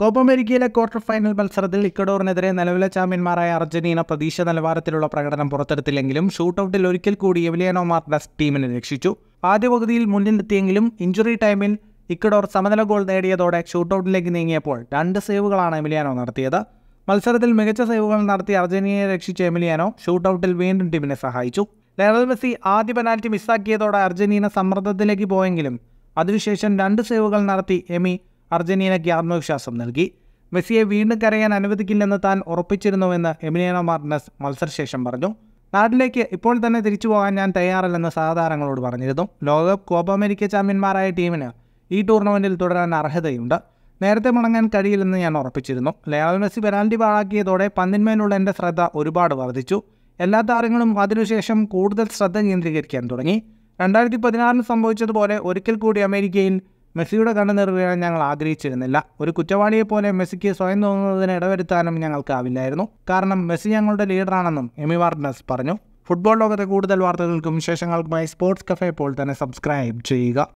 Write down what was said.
Copa അമേരിക്കയിലെ quarter final മത്സരത്തിൽ ഇക്കഡോറിനെതിരെ നിലവിലെ ചാമ്പ്യന്മാരായ അർജന്റീന പ്രതീക്ഷ നിലവാരത്തിലുള്ള പ്രകടനം പുറത്തെടുത്തില്ലെങ്കിലും ഷൂട്ടൌട്ടിൽ ഒരിക്കൽ കൂടി എവിലിയാനോ മാർഡസ് ടീമിനെ രക്ഷിച്ചു ആദ്യ പകുതിയിൽ മുന്നിലെത്തിയെങ്കിലും ഇഞ്ചുറി ടൈമിൽ ഇക്കഡോർ സമനില ഗോൾ നേടിയതോടെ ഷൂട്ടൌട്ടിലേക്ക് നീങ്ങിയപ്പോൾ രണ്ട് സേവുകളാണ് എമിലിയാനോ നടത്തിയത് മത്സരത്തിൽ മികച്ച സേവുകൾ നടത്തി അർജന്റീനയെ രക്ഷിച്ച എമിലിയാനോ ഷൂട്ടൌട്ടിൽ വീണ്ടും ടീമിനെ സഹായിച്ചു ലയണൽ മെസ്സി ആദ്യ പെനാൽറ്റി മിസ്സാക്കിയതോടെ അർജന്റീന സമ്മർദ്ദത്തിലേക്ക് പോയെങ്കിലും അതിനുശേഷം രണ്ട് സേവുകൾ നടത്തി എമി അർജന്റീനയ്ക്ക് ആത്മവിശ്വാസം നൽകി മെസ്സിയെ വീണ്ടും കരയാൻ അനുവദിക്കില്ലെന്ന് താൻ ഉറപ്പിച്ചിരുന്നുവെന്ന് എമിനിയാനോ മാർട്ടിനസ് മത്സരശേഷം പറഞ്ഞു നാട്ടിലേക്ക് ഇപ്പോൾ തന്നെ തിരിച്ചു പോകാൻ ഞാൻ തയ്യാറല്ലെന്ന് സഹതാരങ്ങളോട് പറഞ്ഞിരുന്നു ലോകകപ്പ് കോപ്പ അമേരിക്ക ചാമ്പ്യന്മാരായ ടീമിന് ഈ ടൂർണമെൻറ്റിൽ തുടരാൻ അർഹതയുണ്ട് നേരത്തെ മുടങ്ങാൻ കഴിയില്ലെന്ന് ഞാൻ ഉറപ്പിച്ചിരുന്നു ലയണൽ മെസ്സി പെനാൽറ്റി പാഴാക്കിയതോടെ പന്തിന്മേലുള്ള എൻ്റെ ശ്രദ്ധ ഒരുപാട് വർദ്ധിച്ചു എല്ലാ താരങ്ങളും അതിനുശേഷം കൂടുതൽ ശ്രദ്ധ കേന്ദ്രീകരിക്കാൻ തുടങ്ങി രണ്ടായിരത്തി പതിനാറിന് സംഭവിച്ചതുപോലെ ഒരിക്കൽ കൂടി അമേരിക്കയിൽ മെസ്സിയുടെ കണ്ണു നിറയാൻ ഞങ്ങൾ ആഗ്രഹിച്ചിരുന്നില്ല ഒരു കുറ്റവാളിയെപ്പോലെ മെസ്സിക്ക് സ്വയം തോന്നുന്നതിന് ഇടവരുത്താനും ഞങ്ങൾക്കാവില്ലായിരുന്നു കാരണം മെസ്സി ഞങ്ങളുടെ ലീഡറാണെന്നും എമി വാർഡ്നസ് പറഞ്ഞു ഫുട്ബോൾ ലോകത്തെ കൂടുതൽ വാർത്തകൾക്കും വിശേഷങ്ങൾക്കുമായി സ്പോർട്സ് കഫേ പോൾ തന്നെ സബ്സ്ക്രൈബ് ചെയ്യുക